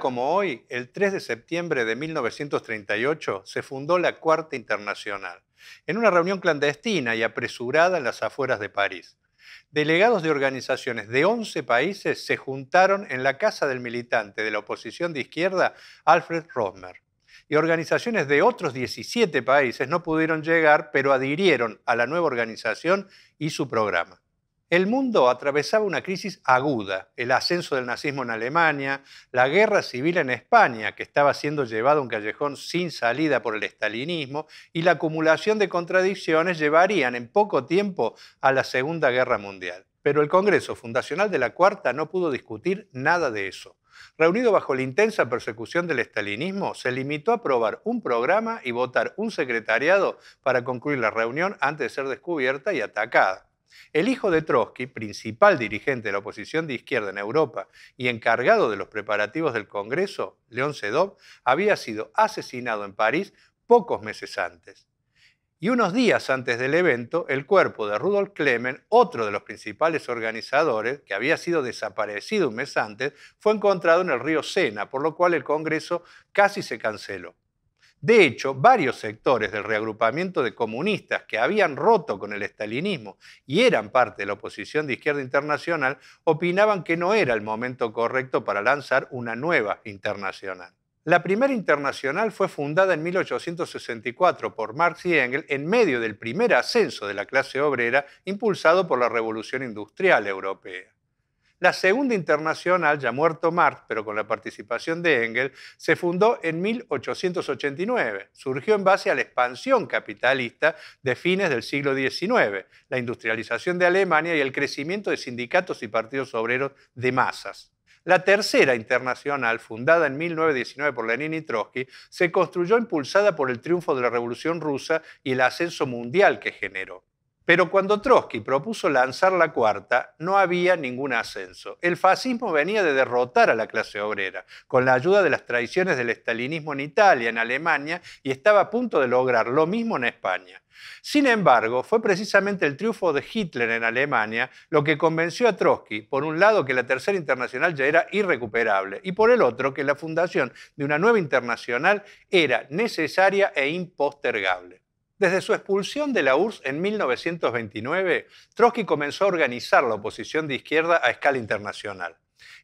como hoy, el 3 de septiembre de 1938, se fundó la Cuarta Internacional, en una reunión clandestina y apresurada en las afueras de París. Delegados de organizaciones de 11 países se juntaron en la casa del militante de la oposición de izquierda, Alfred Rosmer, Y organizaciones de otros 17 países no pudieron llegar, pero adhirieron a la nueva organización y su programa. El mundo atravesaba una crisis aguda, el ascenso del nazismo en Alemania, la guerra civil en España, que estaba siendo llevada a un callejón sin salida por el estalinismo, y la acumulación de contradicciones llevarían en poco tiempo a la Segunda Guerra Mundial. Pero el Congreso Fundacional de la Cuarta no pudo discutir nada de eso. Reunido bajo la intensa persecución del estalinismo, se limitó a aprobar un programa y votar un secretariado para concluir la reunión antes de ser descubierta y atacada. El hijo de Trotsky, principal dirigente de la oposición de izquierda en Europa y encargado de los preparativos del Congreso, León Sedov, había sido asesinado en París pocos meses antes. Y unos días antes del evento, el cuerpo de Rudolf Klemen, otro de los principales organizadores, que había sido desaparecido un mes antes, fue encontrado en el río Sena, por lo cual el Congreso casi se canceló. De hecho, varios sectores del reagrupamiento de comunistas que habían roto con el estalinismo y eran parte de la oposición de izquierda internacional opinaban que no era el momento correcto para lanzar una nueva internacional. La primera internacional fue fundada en 1864 por Marx y Engels en medio del primer ascenso de la clase obrera impulsado por la Revolución Industrial Europea. La Segunda Internacional, ya muerto Marx, pero con la participación de Engels, se fundó en 1889. Surgió en base a la expansión capitalista de fines del siglo XIX, la industrialización de Alemania y el crecimiento de sindicatos y partidos obreros de masas. La tercera internacional, fundada en 1919 por Lenin y Trotsky, se construyó impulsada por el triunfo de la Revolución rusa y el ascenso mundial que generó. Pero cuando Trotsky propuso lanzar la cuarta, no había ningún ascenso. El fascismo venía de derrotar a la clase obrera, con la ayuda de las traiciones del estalinismo en Italia, en Alemania, y estaba a punto de lograr lo mismo en España. Sin embargo, fue precisamente el triunfo de Hitler en Alemania lo que convenció a Trotsky, por un lado, que la Tercera Internacional ya era irrecuperable y por el otro, que la fundación de una nueva internacional era necesaria e impostergable. Desde su expulsión de la URSS en 1929, Trotsky comenzó a organizar la oposición de izquierda a escala internacional.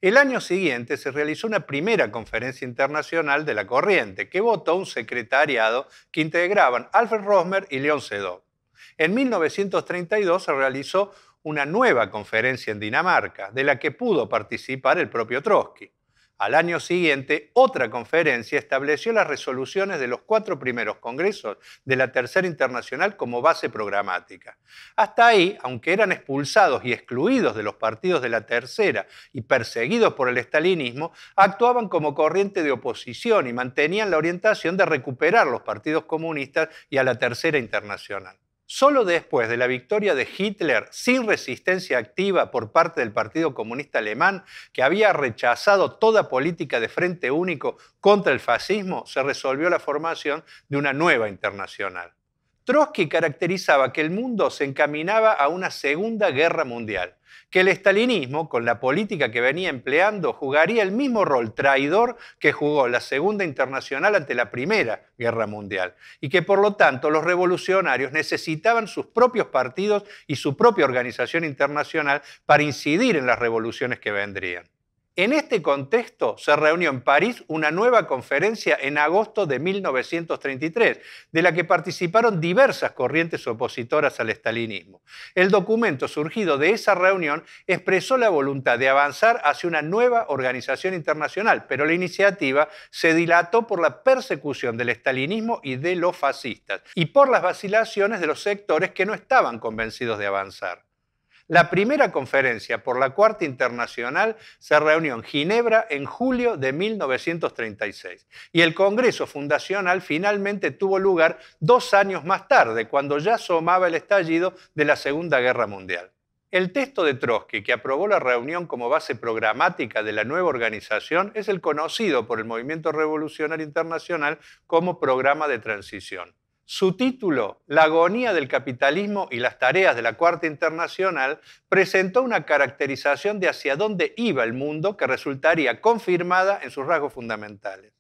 El año siguiente se realizó una primera conferencia internacional de la corriente, que votó un secretariado que integraban Alfred Rosmer y León Sedó. En 1932 se realizó una nueva conferencia en Dinamarca, de la que pudo participar el propio Trotsky. Al año siguiente, otra conferencia estableció las resoluciones de los cuatro primeros congresos de la Tercera Internacional como base programática. Hasta ahí, aunque eran expulsados y excluidos de los partidos de la Tercera y perseguidos por el estalinismo, actuaban como corriente de oposición y mantenían la orientación de recuperar los partidos comunistas y a la Tercera Internacional. Solo después de la victoria de Hitler, sin resistencia activa por parte del Partido Comunista Alemán, que había rechazado toda política de frente único contra el fascismo, se resolvió la formación de una nueva internacional. Trotsky caracterizaba que el mundo se encaminaba a una segunda guerra mundial, que el estalinismo, con la política que venía empleando, jugaría el mismo rol traidor que jugó la Segunda Internacional ante la Primera Guerra Mundial, y que por lo tanto los revolucionarios necesitaban sus propios partidos y su propia organización internacional para incidir en las revoluciones que vendrían. En este contexto se reunió en París una nueva conferencia en agosto de 1933, de la que participaron diversas corrientes opositoras al estalinismo. El documento surgido de esa reunión expresó la voluntad de avanzar hacia una nueva organización internacional, pero la iniciativa se dilató por la persecución del estalinismo y de los fascistas, y por las vacilaciones de los sectores que no estaban convencidos de avanzar. La primera conferencia por la Cuarta Internacional se reunió en Ginebra en julio de 1936 y el Congreso Fundacional finalmente tuvo lugar dos años más tarde, cuando ya asomaba el estallido de la Segunda Guerra Mundial. El texto de Trotsky, que aprobó la reunión como base programática de la nueva organización, es el conocido por el Movimiento Revolucionario Internacional como Programa de Transición. Su título, La agonía del capitalismo y las tareas de la Cuarta Internacional, presentó una caracterización de hacia dónde iba el mundo que resultaría confirmada en sus rasgos fundamentales.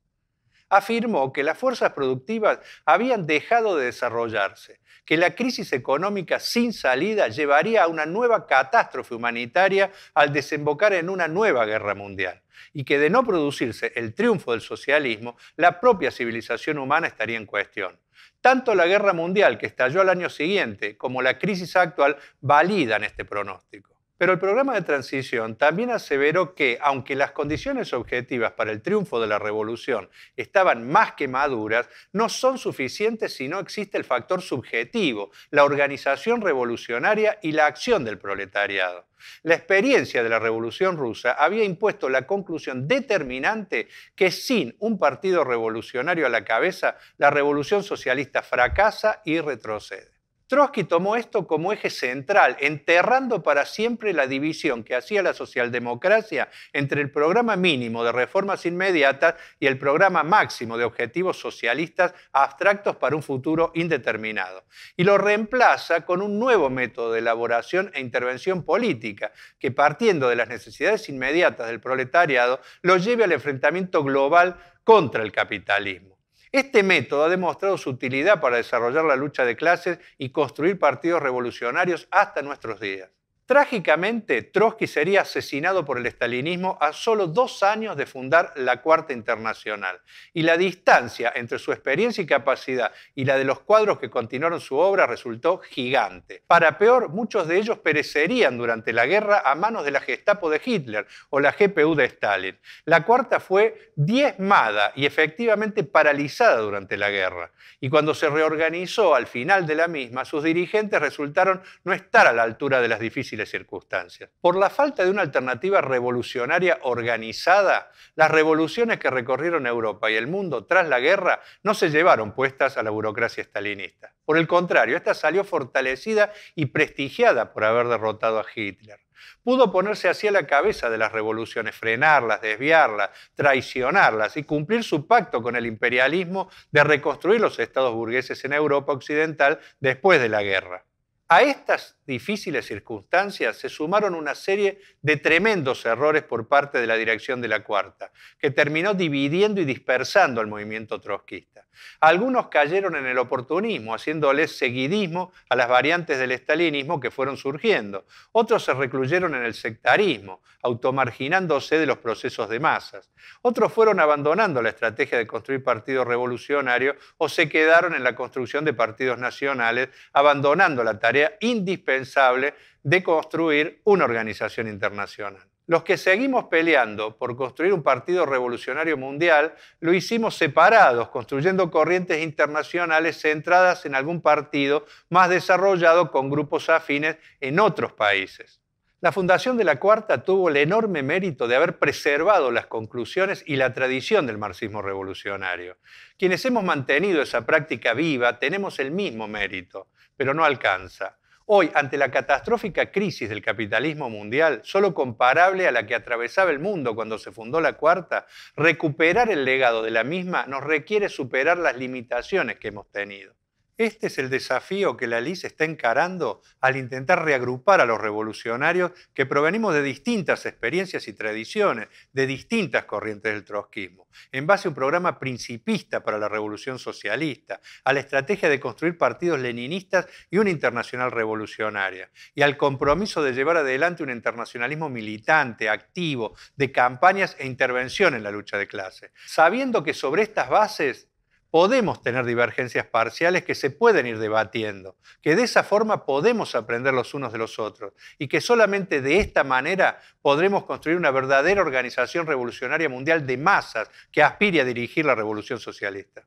Afirmó que las fuerzas productivas habían dejado de desarrollarse, que la crisis económica sin salida llevaría a una nueva catástrofe humanitaria al desembocar en una nueva guerra mundial, y que de no producirse el triunfo del socialismo, la propia civilización humana estaría en cuestión tanto la guerra mundial que estalló al año siguiente como la crisis actual validan este pronóstico. Pero el programa de transición también aseveró que, aunque las condiciones objetivas para el triunfo de la revolución estaban más que maduras, no son suficientes si no existe el factor subjetivo, la organización revolucionaria y la acción del proletariado. La experiencia de la Revolución rusa había impuesto la conclusión determinante que sin un partido revolucionario a la cabeza, la revolución socialista fracasa y retrocede. Trotsky tomó esto como eje central, enterrando para siempre la división que hacía la socialdemocracia entre el programa mínimo de reformas inmediatas y el programa máximo de objetivos socialistas abstractos para un futuro indeterminado. Y lo reemplaza con un nuevo método de elaboración e intervención política, que partiendo de las necesidades inmediatas del proletariado, lo lleve al enfrentamiento global contra el capitalismo. Este método ha demostrado su utilidad para desarrollar la lucha de clases y construir partidos revolucionarios hasta nuestros días. Trágicamente, Trotsky sería asesinado por el estalinismo a solo dos años de fundar la Cuarta Internacional, y la distancia entre su experiencia y capacidad y la de los cuadros que continuaron su obra resultó gigante. Para peor, muchos de ellos perecerían durante la guerra a manos de la Gestapo de Hitler o la GPU de Stalin. La Cuarta fue diezmada y efectivamente paralizada durante la guerra, y cuando se reorganizó al final de la misma, sus dirigentes resultaron no estar a la altura de las difíciles circunstancias. Por la falta de una alternativa revolucionaria organizada, las revoluciones que recorrieron Europa y el mundo tras la guerra no se llevaron puestas a la burocracia stalinista. Por el contrario, esta salió fortalecida y prestigiada por haber derrotado a Hitler. Pudo ponerse así a la cabeza de las revoluciones, frenarlas, desviarlas, traicionarlas y cumplir su pacto con el imperialismo de reconstruir los estados burgueses en Europa occidental después de la guerra. A estas difíciles circunstancias se sumaron una serie de tremendos errores por parte de la dirección de la Cuarta, que terminó dividiendo y dispersando el movimiento trotskista. Algunos cayeron en el oportunismo, haciéndoles seguidismo a las variantes del estalinismo que fueron surgiendo. Otros se recluyeron en el sectarismo, automarginándose de los procesos de masas. Otros fueron abandonando la estrategia de construir partidos revolucionarios o se quedaron en la construcción de partidos nacionales, abandonando la tarea indispensable de construir una organización internacional. Los que seguimos peleando por construir un partido revolucionario mundial, lo hicimos separados, construyendo corrientes internacionales centradas en algún partido más desarrollado con grupos afines en otros países. La fundación de la Cuarta tuvo el enorme mérito de haber preservado las conclusiones y la tradición del marxismo revolucionario. Quienes hemos mantenido esa práctica viva tenemos el mismo mérito, pero no alcanza. Hoy, ante la catastrófica crisis del capitalismo mundial, solo comparable a la que atravesaba el mundo cuando se fundó la cuarta, recuperar el legado de la misma nos requiere superar las limitaciones que hemos tenido. Este es el desafío que la LIS está encarando al intentar reagrupar a los revolucionarios que provenimos de distintas experiencias y tradiciones, de distintas corrientes del trotskismo, en base a un programa principista para la revolución socialista, a la estrategia de construir partidos leninistas y una internacional revolucionaria, y al compromiso de llevar adelante un internacionalismo militante, activo, de campañas e intervención en la lucha de clases. sabiendo que sobre estas bases podemos tener divergencias parciales que se pueden ir debatiendo, que de esa forma podemos aprender los unos de los otros y que solamente de esta manera podremos construir una verdadera organización revolucionaria mundial de masas que aspire a dirigir la revolución socialista.